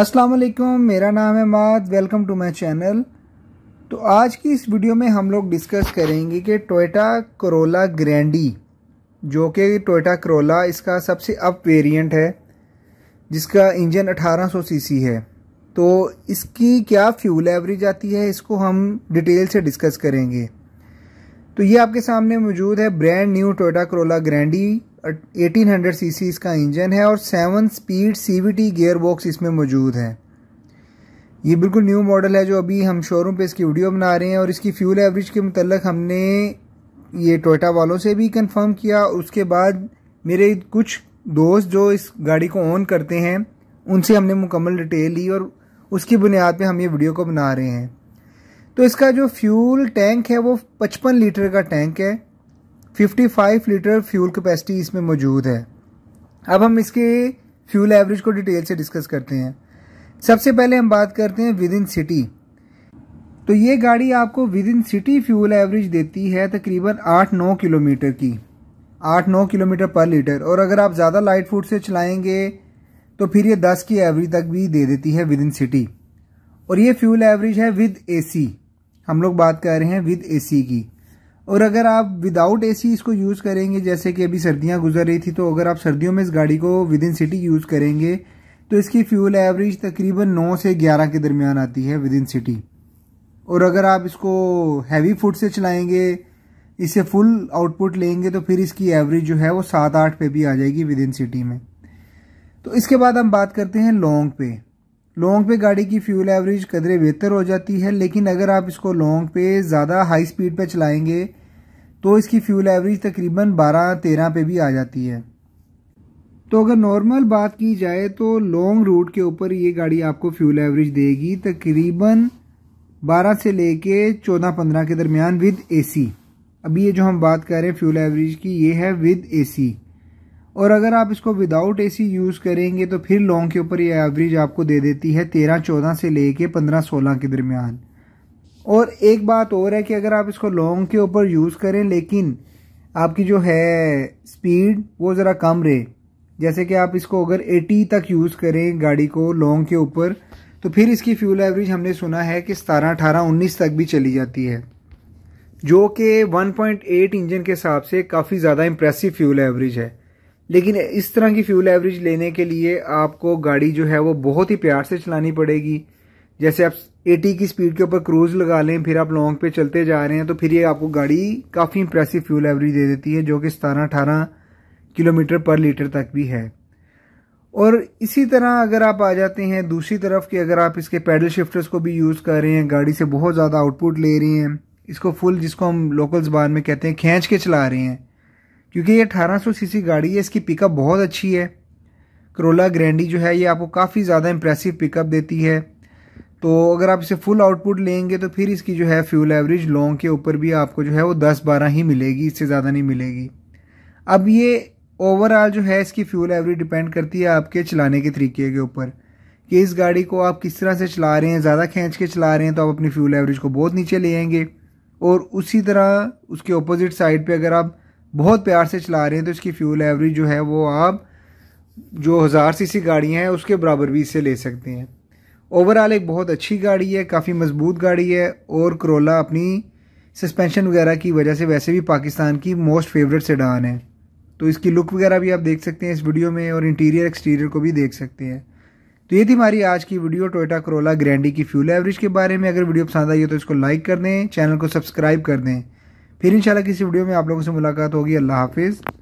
अस्सलाम वालेकुम मेरा नाम है माद वेलकम टू माय चैनल तो आज की इस वीडियो में हम लोग डिस्कस करेंगे कि टोयोटा करोला ग्रैंडी जो कि टोयोटा करोला इसका सबसे अप वेरिएंट है जिसका इंजन 1800 सीसी है तो इसकी क्या फ्यूल एवरेज आती है इसको हम डिटेल से डिस्कस करेंगे तो ये आपके सामने मौजूद है brand new Toyota Corolla Grande 1800 C इसका इंजन है और seven speed CVT gearbox इसमें मौजूद है ये बिल्कुल न्यू मॉडल है जो अभी हम शोरूम पे इसकी वीडियो बना रहे हैं और इसकी फ्यूल एवरेज के मतलब हमने ये टोयटा वालों से भी कंफर्म किया उसके बाद मेरे कुछ दोस्त जो इस गाड़ी को ऑन करते हैं उनसे हमने मुकम्मल डिटेल ली और उसकी बुनियाद पर हम ये वीडियो को बना रहे हैं तो इसका जो फ्यूल टैंक है वो पचपन लीटर का टैंक है 55 लीटर फ्यूल कैपेसिटी इसमें मौजूद है अब हम इसके फ्यूल एवरेज को डिटेल से डिस्कस करते हैं सबसे पहले हम बात करते हैं विद इन सिटी तो ये गाड़ी आपको within city fuel average देती है तकरीबन आठ नौ किलोमीटर की आठ नौ किलोमीटर पर लीटर और अगर आप ज़्यादा लाइट फूड से चलाएंगे तो फिर ये दस की एवरेज तक भी दे देती है विद इन सिटी और ये फ्यूल एवरेज है विद एसी हम लोग बात कर रहे हैं विद एसी की और अगर आप विदाउट एसी इसको यूज़ करेंगे जैसे कि अभी सर्दियाँ गुजर रही थी तो अगर आप सर्दियों में इस गाड़ी को विद इन सिटी यूज़ करेंगे तो इसकी फ्यूल एवरेज तकरीबन 9 से 11 के दरमियान आती है विद इन सिटी और अगर आप इसको हैवी फूड से चलाएंगे इसे फुल आउटपुट लेंगे तो फिर इसकी एवरेज जो है वो सात आठ पे भी आ जाएगी विद इन सिटी में तो इसके बाद हम बात करते हैं लॉन्ग पे लॉन्ग पे गाड़ी की फ्यूल एवरेज कदरे बेहतर हो जाती है लेकिन अगर आप इसको लॉन्ग पे ज़्यादा हाई स्पीड पे चलाएंगे तो इसकी फ्यूल एवरेज तकरीबन 12-13 पे भी आ जाती है तो अगर नॉर्मल बात की जाए तो लॉन्ग रूट के ऊपर ये गाड़ी आपको फ्यूल एवरेज देगी तकरीबन 12 से लेके 14-15 के दरमियान विद एसी अभी ये जो हम बात कर रहे हैं फ्यूल एवरेज की ये है विद एसी और अगर आप इसको विदाउट एसी यूज़ करेंगे तो फिर लॉन्ग के ऊपर ये एवरेज आपको दे देती है तेरह चौदह से लेके पंद्रह सोलह के दरमियान और एक बात और है कि अगर आप इसको लॉन्ग के ऊपर यूज़ करें लेकिन आपकी जो है स्पीड वो ज़रा कम रहे जैसे कि आप इसको अगर 80 तक यूज़ करें गाड़ी को लॉन्ग के ऊपर तो फिर इसकी फ्यूल एवरेज हमने सुना है कि सतारह अठारह उन्नीस तक भी चली जाती है जो कि 1.8 इंजन के हिसाब से काफ़ी ज़्यादा इम्प्रेसिव फ्यूल एवरेज है लेकिन इस तरह की फ्यूल एवरेज लेने के लिए आपको गाड़ी जो है वो बहुत ही प्यार से चलानी पड़ेगी जैसे आप 80 की स्पीड के ऊपर क्रूज लगा लें फिर आप लॉन्ग पे चलते जा रहे हैं तो फिर ये आपको गाड़ी काफ़ी इंप्रेसिव फ्यूल एवरेज दे देती है जो कि सतारह अठारह किलोमीटर पर लीटर तक भी है और इसी तरह अगर आप आ जाते हैं दूसरी तरफ कि अगर आप इसके पैडल शिफ्टर्स को भी यूज़ कर रहे हैं गाड़ी से बहुत ज़्यादा आउटपुट ले रही हैं इसको फुल जिसको हम लोकल जबान में कहते हैं खींच के चला रहे हैं क्योंकि ये 1800 सीसी गाड़ी है इसकी पिकअप बहुत अच्छी है करोला ग्रैंडी जो है ये आपको काफ़ी ज़्यादा इंप्रेसिव पिकअप देती है तो अगर आप इसे फुल आउटपुट लेंगे तो फिर इसकी जो है फ्यूल एवरेज लॉन्ग के ऊपर भी आपको जो है वो 10-12 ही मिलेगी इससे ज़्यादा नहीं मिलेगी अब ये ओवरऑल जो है इसकी फ्यूल एवरेज डिपेंड करती है आपके चलाने के तरीके के ऊपर कि इस गाड़ी को आप किस तरह से चला रहे हैं ज़्यादा खींच के चला रहे हैं तो आप अपनी फ्यूल एवरेज को बहुत नीचे ले आएंगे और उसी तरह उसके अपोजिट साइड पर अगर आप बहुत प्यार से चला रहे हैं तो इसकी फ्यूल एवरेज जो है वो आप जो हज़ार सी सी गाड़ियाँ हैं उसके बराबर भी इससे ले सकते हैं ओवरऑल एक बहुत अच्छी गाड़ी है काफ़ी मजबूत गाड़ी है और करोला अपनी सस्पेंशन वगैरह की वजह से वैसे भी पाकिस्तान की मोस्ट फेवरेट सेडान है तो इसकी लुक वगैरह भी आप देख सकते हैं इस वीडियो में और इंटीरियर एक्सटीरियर को भी देख सकते हैं तो ये थी हमारी आज की वीडियो टोयोटा करोला ग्रैंडी की फ्यूल एवरेज के बारे में अगर वीडियो पसंद आई हो तो इसको लाइक कर दें चैनल को सब्सक्राइब कर दें फिर इंशाल्लाह किसी वीडियो में आप लोगों से मुलाकात होगी अल्लाह हाफिज़